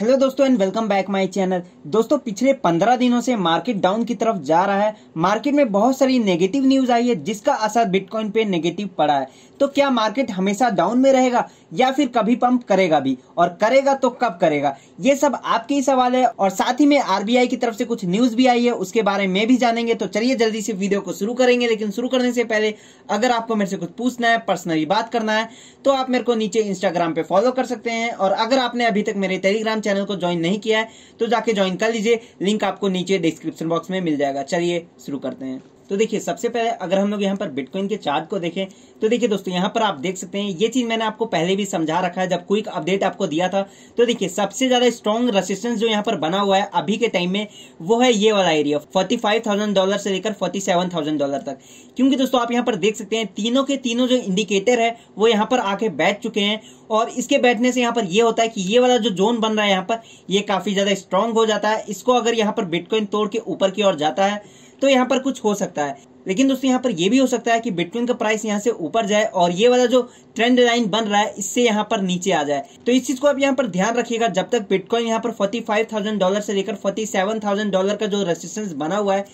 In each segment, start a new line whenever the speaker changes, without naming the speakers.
hello दोस्तों and welcome back my channel दोस्तों पिछले पंद्रह दिनों से मार्केट डाउन की तरफ जा रहा है मार्केट में बहुत सारी नेगेटिव न्यूज आई है जिसका असर बिटकॉइन पे नेगेटिव पड़ा है तो क्या मार्केट हमेशा डाउन में रहेगा या फिर कभी पंप करेगा भी और करेगा तो कब करेगा ये सब आपके ही सवाल है और साथ ही में आरबीआई की तरफ से कुछ न्यूज भी आई है उसके बारे में भी जानेंगे तो चलिए जल्दी से वीडियो को शुरू करेंगे लेकिन शुरू करने से पहले अगर आपको मेरे से कुछ पूछना है पर्सनली बात करना है तो आप मेरे को नीचे इंस्टाग्राम पे फॉलो कर सकते हैं और अगर आपने अभी तक मेरे टेलीग्राम चैनल को ज्वाइन नहीं किया है तो जाके ज्वाइन कर लीजिए लिंक आपको नीचे डिस्क्रिप्शन बॉक्स में मिल जाएगा चलिए शुरू करते हैं तो देखिए सबसे पहले अगर हम लोग यहाँ पर बिटकॉइन के चार्ट को देखें तो देखिए दोस्तों यहाँ पर आप देख सकते हैं ये चीज मैंने आपको पहले भी समझा रखा है जब क्विक अपडेट आपको दिया था तो देखिए सबसे ज्यादा स्ट्रॉन्ग रेसिस्टेंस जो यहाँ पर बना हुआ है अभी के टाइम में वो है ये वाला area forty five thousand dollar से लेकर फोर्टी सेवन थाउजेंड डॉलर तक क्योंकि दोस्तों आप यहाँ पर देख सकते हैं तीनों के तीनों जो इंडिकेटर है वो यहाँ पर आके बैठ चुके हैं और इसके बैठने से यहाँ पर ये होता है कि ये वाला जो जोन बन रहा है यहाँ पर ये काफी ज्यादा स्ट्रांग हो जाता है इसको अगर यहाँ पर बिटकॉइन तोड़ के ऊपर की ओर जाता है तो यहाँ पर कुछ हो सकता है लेकिन दोस्तों यहाँ पर ये भी हो सकता है कि बिटकॉइन का प्राइस यहाँ से ऊपर जाए और ये वाला जो ट्रेंड लाइन बन रहा है इससे यहाँ पर नीचे आ जाए तो इस चीज को आप यहाँ पर ध्यान रखिएगा जब तक बिटकॉइन यहाँ पर 45,000 डॉलर से लेकर 47,000 डॉलर का जो रेसिस्टेंस बना हुआ है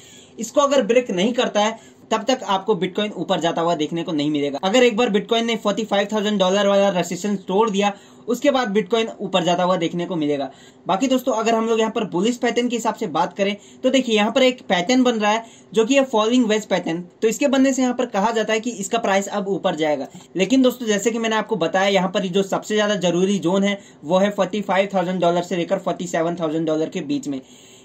इसको अगर ब्रेक नहीं करता है तब तक आपको बिटकॉइन ऊपर जाता हुआ देखने को नहीं मिलेगा अगर एक बार बिटकॉइन ने फोर्टी फाइव थाउजेंड डॉलर वाला रेसिस्टेंस तोड़ दिया उसके बाद बिटकॉइन ऊपर जाता हुआ देखने को मिलेगा बाकी दोस्तों अगर हम लोग यहाँ पर बुलिस पैटर्न के हिसाब से बात करें तो देखिए यहाँ पर एक पैटर्न बन रहा है जो कि है फॉलोइंग वेज पैटर्न तो इसके बनने से यहाँ पर कहा जाता है कि इसका प्राइस अब ऊपर जाएगा लेकिन दोस्तों जैसे कि मैंने आपको बताया यहाँ पर जो सबसे ज्यादा जरूरी जोन है वो है फोर्टी फाइव थाउजेंड डॉलर से लेकर फोर्टी सेवन थाउजेंड डॉलर के बीच में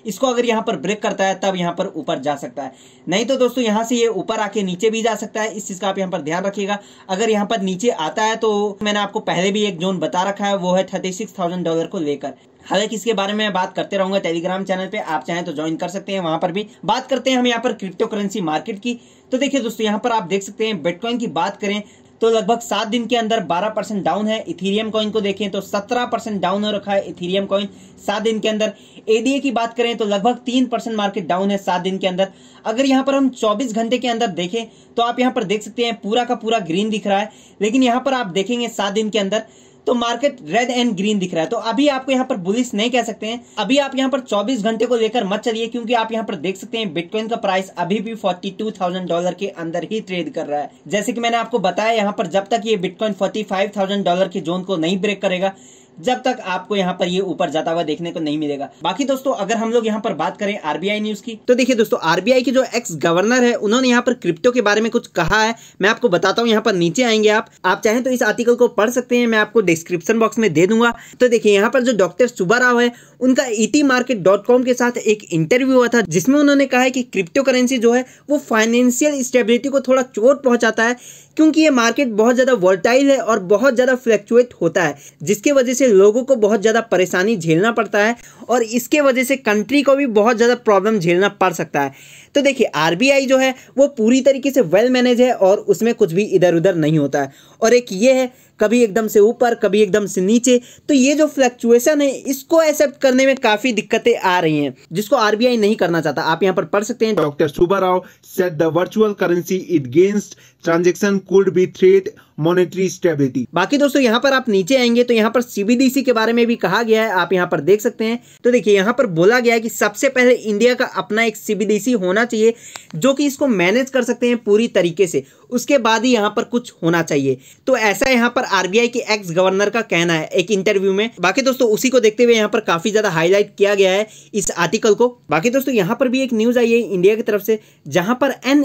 इसको अगर यहाँ पर ब्रेक करता है तब यहाँ पर ऊपर जा सकता है नहीं तो दोस्तों यहाँ से ये यह ऊपर आके नीचे भी जा सकता है इस चीज़ का आप यहाँ पर ध्यान रखिएगा अगर यहाँ पर नीचे आता है तो मैंने आपको पहले भी एक जोन बता रखा है वो है थर्टी सिक्स थाउजेंड डॉलर को लेकर हालांकि इसके बारे में मैं बात करते रहूंगा टेलीग्राम चैनल पे आप चाहें तो ज्वाइन कर सकते हैं वहां पर भी बात करते हैं हम यहाँ पर क्रिप्टो करेंसी मार्केट की तो देखिए दोस्तों यहाँ पर आप देख सकते हैं बिटकॉइन की बात करें तो लगभग सात दिन के अंदर 12 परसेंट डाउन है इथीरियम कॉइन को देखें तो 17 परसेंट डाउन हो रखा है इथीरियम कॉइन सात दिन के अंदर एडीए की बात करें तो लगभग तीन परसेंट मार्केट डाउन है सात दिन के अंदर अगर यहां पर हम 24 घंटे के अंदर देखें तो आप यहां पर देख सकते हैं पूरा का पूरा ग्रीन दिख रहा है लेकिन यहाँ पर आप देखेंगे सात दिन के अंदर तो मार्केट रेड एंड ग्रीन दिख रहा है तो अभी आपको यहाँ पर बुलिस नहीं कह सकते हैं अभी आप यहाँ पर 24 घंटे को लेकर मत चलिए क्योंकि आप यहाँ पर देख सकते हैं बिटकॉइन का प्राइस अभी भी 42,000 डॉलर के अंदर ही ट्रेड कर रहा है जैसे कि मैंने आपको बताया यहाँ पर जब तक ये बिटकॉइन 45,000 डॉलर के जोन को नहीं ब्रेक करेगा जब तक आपको यहाँ पर ये ऊपर जाता हुआ देखने को नहीं मिलेगा बाकी दोस्तों अगर हम लोग यहाँ पर बात करें आरबीआई न्यूज की तो देखिए दोस्तों आरबीआई के जो एक्स गवर्नर है उन्होंने यहाँ पर क्रिप्टो के बारे में कुछ कहा है मैं आपको बताता हूँ यहाँ पर नीचे आएंगे आप आप चाहें तो इस आर्टिकल को पढ़ सकते हैं मैं आपको डिस्क्रिप्शन बॉक्स में दे दूंगा तो देखिए यहाँ पर जो डॉक्टर सुबा राव है उनका इटी मार्केट डॉट कॉम के साथ एक इंटरव्यू हुआ था जिसमें उन्होंने कहा है कि क्रिप्टो करेंसी जो है वो फाइनेंशियल स्टेबिलिटी को थोड़ा चोट पहुंचाता है क्योंकि ये मार्केट बहुत ज़्यादा वर्टाइल है और बहुत ज़्यादा फ्लैक्चुएट होता है जिसके वजह से लोगों को बहुत ज़्यादा परेशानी झेलना पड़ता है और इसके वजह से कंट्री को भी बहुत ज़्यादा प्रॉब्लम झेलना पड़ सकता है तो देखिए आरबीआई जो है वो पूरी तरीके से वेल मैनेज है और उसमें कुछ भी इधर उधर नहीं होता है और एक ये है कभी एकदम से ऊपर कभी एकदम से नीचे तो ये जो फ्लैक्चुएसन है इसको एक्सेप्ट करने में काफ़ी दिक्कतें आ रही हैं जिसको आरबीआई नहीं करना चाहता आप यहाँ पर पढ़ सकते हैं doctor Subba Rao said the virtual currency it against transaction could be threat monetary stability बाकी दोस्तों यहाँ पर आप नीचे आएंगे तो यहाँ पर सीबीडीसी के बारे में भी कहा गया है आप यहाँ पर देख सकते हैं तो देखिए यहाँ पर बोला गया है कि सबसे पहले इंडिया का अपना एक सीबीडीसी होना चाहिए जो कि इसको मैनेज कर सकते हैं पूरी तरीके से उसके बाद ही यहाँ पर कुछ होना चाहिए तो ऐसा यहाँ पर आरबीआई के एक्स गवर्नर का कहना है एक इंटरव्यू में बाकी दोस्तों उसी को देखते हुए यहाँ पर काफी ज्यादा हाईलाइट किया गया है इस आर्टिकल को बाकी दोस्तों यहाँ पर भी एक न्यूज आई है इंडिया की तरफ से जहां पर एन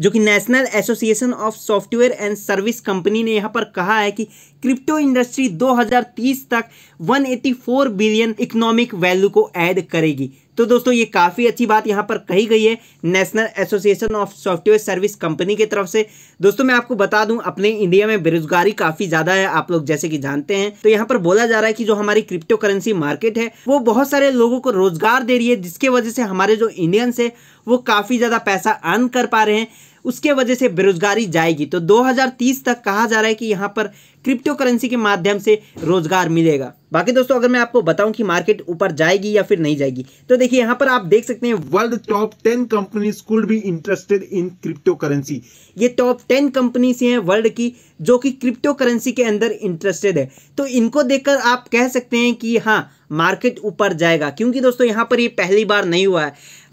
जो कि National Association of Software and Finance Service company ने यहाँ पर कहा है कि क्रिप्टो इंडस्ट्री 2030 तक 184 बिलियन इकोनॉमिक वैल्यू को ऐड करेगी तो दोस्तों ये काफ़ी अच्छी बात यहाँ पर कही गई है National Association of Software Service company की तरफ से दोस्तों मैं आपको बता दूं अपने इंडिया में बेरोजगारी काफ़ी ज़्यादा है आप लोग जैसे कि जानते हैं तो यहाँ पर बोला जा रहा है कि जो हमारी क्रिप्टो करेंसी मार्केट है वो बहुत सारे लोगों को रोजगार दे रही है जिसके वजह से हमारे जो इंडियंस है वो काफ़ी ज़्यादा पैसा अर्न कर पा रहे हैं उसके वजह से बेरोजगारी जाएगी तो 2030 तक कहा जा रहा है कि यहाँ पर क्रिप्टो करेंसी के माध्यम से रोजगार मिलेगा बाकी दोस्तों अगर मैं आपको बताऊं कि मार्केट ऊपर जाएगी या फिर नहीं जाएगी तो देखिए यहाँ पर आप देख सकते हैं world top ten companies could भी इंटरेस्टेड इन क्रिप्टो करेंसी ये टॉप टेन कंपनीज हैं वर्ल्ड की जो कि क्रिप्टो करेंसी के अंदर इंटरेस्टेड है तो इनको देखकर आप कह सकते हैं कि हाँ मार्केट ऊपर जाएगा क्योंकि दोस्तों यहाँ पर ये पहली बार नहीं हुआ है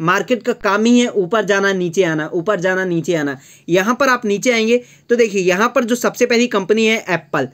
मार्केट का काम ही है ऊपर जाना नीचे आना ऊपर जाना नीचे आना यहाँ पर आप नीचे आएंगे तो देखिए यहाँ पर जो सबसे पहली कंपनी है एप्पल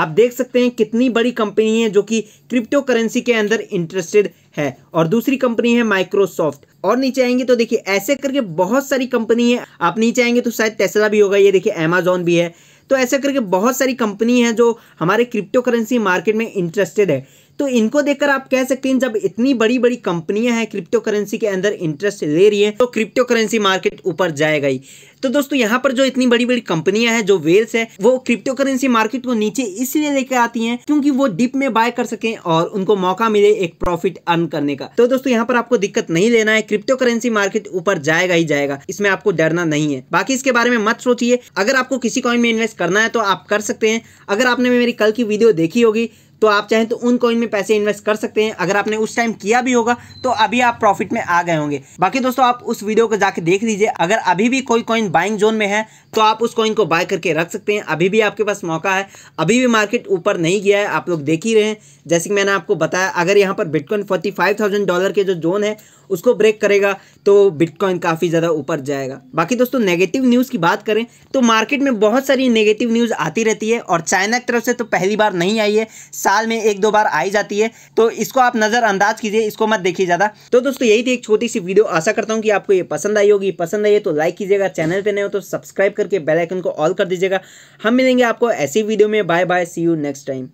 आप देख सकते हैं कितनी बड़ी कंपनी है जो कि क्रिप्टो करेंसी के अंदर इंटरेस्टेड है और दूसरी कंपनी है माइक्रोसॉफ्ट और नीचे आएंगे तो देखिए ऐसे करके बहुत सारी कंपनी है आप नीचे आएंगे तो शायद टेस्ला भी होगा ये देखिए अमेजोन भी है तो ऐसे करके बहुत सारी कंपनी है जो हमारे क्रिप्टो करेंसी मार्केट में इंटरेस्टेड है तो इनको देखकर आप कह सकते हैं जब इतनी बड़ी बड़ी कंपनियां हैं क्रिप्टो करेंसी के अंदर इंटरेस्ट ले रही है तो क्रिप्टो करेंसी मार्केट ऊपर जाएगा ही तो दोस्तों यहाँ पर जो इतनी बड़ी बड़ी कंपनियां हैं जो वेल्स है वो क्रिप्टो करेंसी मार्केट को नीचे इसलिए लेकर आती हैं क्योंकि वो डिप में बाय कर सकें और उनको मौका मिले एक प्रॉफिट अर्न करने का तो दोस्तों यहाँ पर आपको दिक्कत नहीं लेना है क्रिप्टो करेंसी मार्केट ऊपर जाएगा ही जाएगा इसमें आपको डरना नहीं है बाकी इसके बारे में मत सोचिए अगर आपको किसी कॉइन में इन्वेस्ट करना है तो आप कर सकते हैं अगर आपने मेरी कल की वीडियो देखी होगी तो आप चाहें तो उन कॉइन में पैसे इन्वेस्ट कर सकते हैं अगर आपने उस टाइम किया भी होगा तो अभी आप प्रॉफिट में आ गए होंगे बाकी दोस्तों आप उस वीडियो को जाके देख लीजिए अगर अभी भी कोई कॉइन बाइंग जोन में है तो आप उस कॉइन को बाय करके रख सकते हैं अभी भी आपके पास मौका है अभी भी मार्केट ऊपर नहीं गया है आप लोग देख ही रहे हैं जैसे कि मैंने आपको बताया अगर यहाँ पर बिटकॉइन फोर्टी डॉलर के जो जोन है उसको ब्रेक करेगा तो बिटकॉइन काफ़ी ज़्यादा ऊपर जाएगा बाकी दोस्तों नेगेटिव न्यूज़ की बात करें तो मार्केट में बहुत सारी नेगेटिव न्यूज़ आती रहती है और चाइना की तरफ से तो पहली बार नहीं आई है साल में एक दो बार आई जाती है तो इसको आप नज़रअंदाज कीजिए इसको मत देखिए ज़्यादा तो दोस्तों यही थी एक छोटी सी वीडियो आशा करता हूँ कि आपको ये पसंद आई होगी पसंद आई है तो लाइक कीजिएगा चैनल पर नए हो तो सब्सक्राइब करके बेलाइकन को ऑल कर दीजिएगा हम मिलेंगे आपको ऐसी वीडियो में bye bye see you next time